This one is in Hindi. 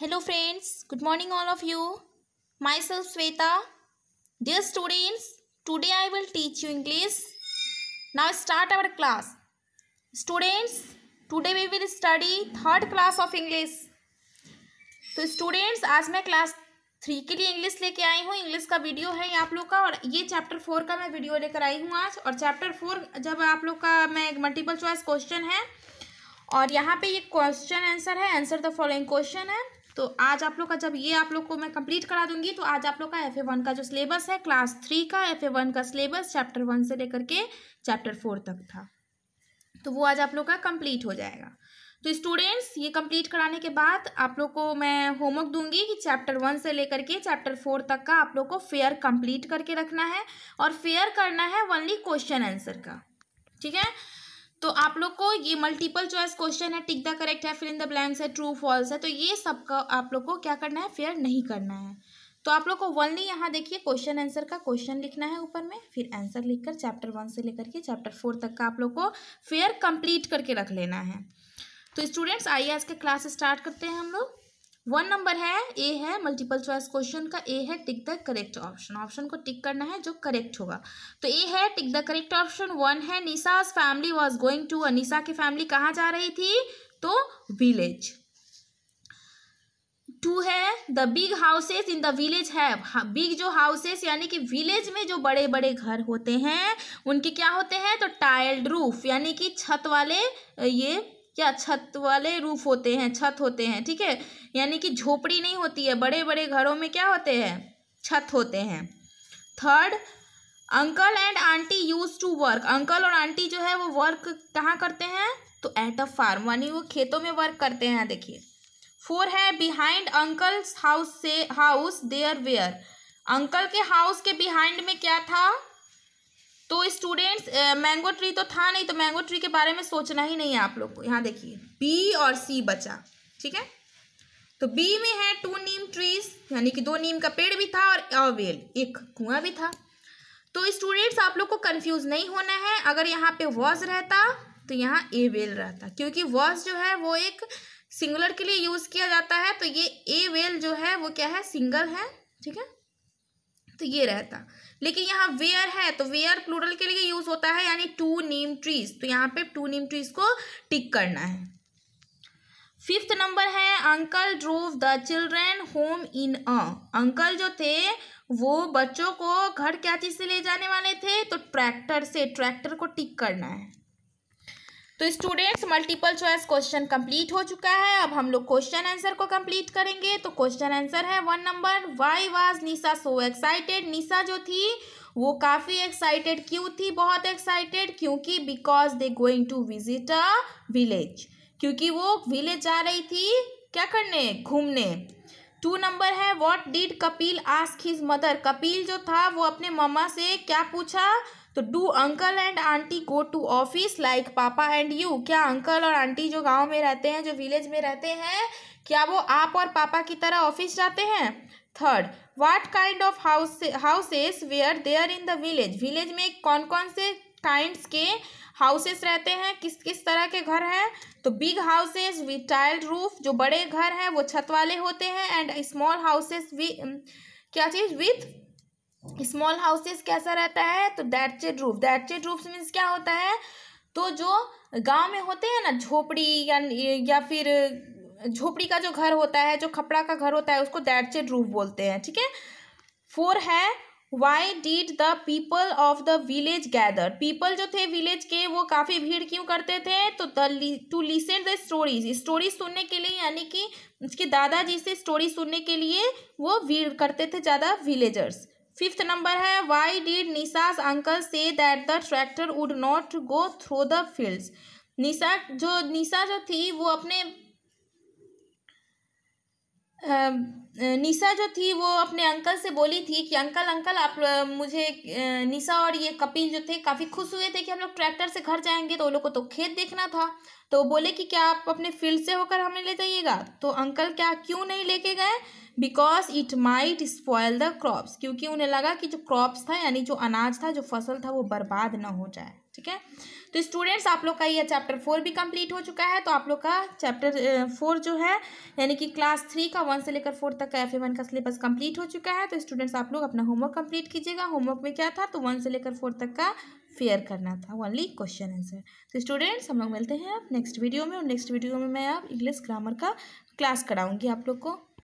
hello friends good morning all of you myself Shweta dear students today I will teach you English now start our class students today we will study third class of English तो स्टूडेंट्स आज मैं क्लास थ्री के लिए इंग्लिश लेके आई हूँ इंग्लिश का वीडियो है आप लोग का और ये चैप्टर फोर का मैं वीडियो लेकर आई हूँ आज और चैप्टर फोर जब आप लोग का मैं एक मल्टीपल चॉइस क्वेश्चन है और यहाँ पे ये क्वेश्चन आंसर है आंसर द फॉलोइंग क्वेश्चन है तो आज आप लोग का जब ये आप लोग को मैं कंप्लीट करा दूंगी तो आज आप लोग का एफ ए वन का जो सिलेबस है क्लास थ्री का एफ ए वन का सिलेबस चैप्टर वन से लेकर के चैप्टर फोर तक था तो वो आज आप लोग का कंप्लीट हो जाएगा तो स्टूडेंट्स ये कंप्लीट कराने के बाद आप लोग को मैं होमवर्क दूंगी कि चैप्टर वन से लेकर के चैप्टर फोर तक का आप लोग को फेयर कंप्लीट करके रखना है और फेयर करना है ओनली क्वेश्चन आंसर का ठीक है तो आप लोग को ये मल्टीपल चॉइस क्वेश्चन है टिक द करेक्ट है फिल इन द ब्लैंक्स है ट्रू फॉल्स है तो ये सब का आप लोग को क्या करना है फेयर नहीं करना है तो आप लोग को वनली यहाँ देखिए क्वेश्चन आंसर का क्वेश्चन लिखना है ऊपर में फिर आंसर लिखकर चैप्टर वन से लेकर के चैप्टर फोर तक का आप लोग को फेयर कंप्लीट करके रख लेना है तो स्टूडेंट्स आइए आज के क्लास स्टार्ट करते हैं हम लोग वन नंबर है ए है मल्टीपल चॉइस क्वेश्चन का ए है tick the correct option option को टिक करना है जो करेक्ट होगा तो ए है tick the correct option one है Nisha's family was going to Anisha की फैमिली कहाँ जा रही थी तो विलेज टू है the big houses in the village है बिग जो हाउसेस यानी कि विलेज में जो बड़े बड़े घर होते हैं उनके क्या होते हैं तो टाइल्ड रूफ यानी कि छत वाले ये क्या छत वाले रूफ़ होते हैं छत होते हैं ठीक है यानी कि झोपड़ी नहीं होती है बड़े बड़े घरों में क्या होते हैं छत होते हैं third uncle and aunty use to work uncle और आंटी जो है वो वर्क कहाँ करते हैं तो एट अ फार्म यानी वो खेतों में वर्क करते हैं देखिए फोर है बिहाइंड अंकल्स हाउस से हाउस देयर वेयर अंकल के हाउस के बिहाइंड में क्या था तो स्टूडेंट्स मैंगो ट्री तो था नहीं तो मैंगो ट्री के बारे में सोचना ही नहीं है आप लोग को यहाँ देखिए बी और सी बचा ठीक है तो बी में है टू नीम ट्रीज यानी कि दो नीम का पेड़ भी था और अवेल एक कुआं भी था तो स्टूडेंट्स आप लोग को कंफ्यूज नहीं होना है अगर यहाँ पे वॉज रहता तो यहाँ ए वेल रहता क्योंकि वॉज जो है वो एक सिंगुलर के लिए यूज़ किया जाता है तो ये ए वेल जो है वो क्या है सिंगल है ठीक है तो ये रहता लेकिन यहाँ वेयर है तो वेयर प्लूरल के लिए यूज होता है यानी टू नीम ट्रीज तो यहाँ पे टू नीम ट्रीज को टिक करना है फिफ्थ नंबर है uncle drove the children home in a uncle जो थे वो बच्चों को घर क्या चीज़ से ले जाने वाले थे तो ट्रैक्टर से ट्रैक्टर को टिक करना है तो students multiple choice question complete हो चुका है अब हम लोग क्वेश्चन आंसर को कंप्लीट करेंगे तो क्वेश्चन आंसर है one number why was Nisha so excited Nisha जो थी वो काफ़ी एक्साइटेड क्यों थी बहुत एक्साइटेड क्योंकि because they going to visit a village क्योंकि वो विलेज जा रही थी क्या करने घूमने टू नंबर है what did Kapil ask his mother Kapil जो था वो अपने मम्मा से क्या पूछा तो do uncle and aunty go to office like papa and you क्या अंकल और आंटी जो गांव में रहते हैं जो विलेज में रहते हैं क्या वो आप और पापा की तरह ऑफिस जाते हैं third what kind of house houses where there in the village village में कौन कौन से काइंड के हाउसेस रहते हैं किस किस तरह के घर हैं तो big houses with tiled roof जो बड़े घर हैं वो छत वाले होते हैं एंड स्मॉल हाउसेस वि क्या चीज़ विथ स्मॉल हाउसेस कैसा रहता है तो thatched roof thatched roof means क्या होता है तो जो गांव में होते हैं ना झोपड़ी या या फिर झोपड़ी का जो घर होता है जो खपड़ा का घर होता है उसको दैटचेड रूफ बोलते हैं ठीक है फोर है why did the people of the village gather people जो थे विलेज के वो काफ़ी भीड़ क्यों करते थे तो to listen the stories story सुनने के लिए यानी कि उसके दादाजी से स्टोरी सुनने के लिए वो भीड़ करते थे ज़्यादा विलेजर्स फिफ्थ नंबर है वाई डिड निशास अंकल से that the tractor would not go through the fields Nisha जो निशा जो थी वो अपने निशा जो थी वो अपने अंकल से बोली थी कि अंकल अंकल आप मुझे निशा और ये कपिल जो थे काफ़ी खुश हुए थे कि हम लोग ट्रैक्टर से घर जाएंगे तो उन लोग को तो खेत देखना था तो बोले कि क्या आप अपने फील्ड से होकर हमें ले जाइएगा तो अंकल क्या क्यों नहीं लेके गए because it might spoil the crops क्योंकि उन्हें लगा कि जो क्रॉप्स था यानी जो अनाज था जो फसल था वो बर्बाद ना हो जाए ठीक है तो स्टूडेंट्स आप लोग का यह चैप्टर फोर भी कंप्लीट हो चुका है तो आप लोग का चैप्टर फोर जो है यानी कि क्लास थ्री का वन से लेकर फोर तक का एफ वन का सिलेबस कंप्लीट हो चुका है तो स्टूडेंट्स आप लोग अपना होमवर्क कंप्लीट कीजिएगा होमवर्क में क्या था तो वन से लेकर फोर तक का फेयर करना था ओनली क्वेश्चन आंसर तो स्टूडेंट्स हम लोग मिलते हैं आप नेक्स्ट वीडियो में और नेक्स्ट वीडियो में मैं आप इंग्लिश ग्रामर का क्लास कराऊंगी आप लोग को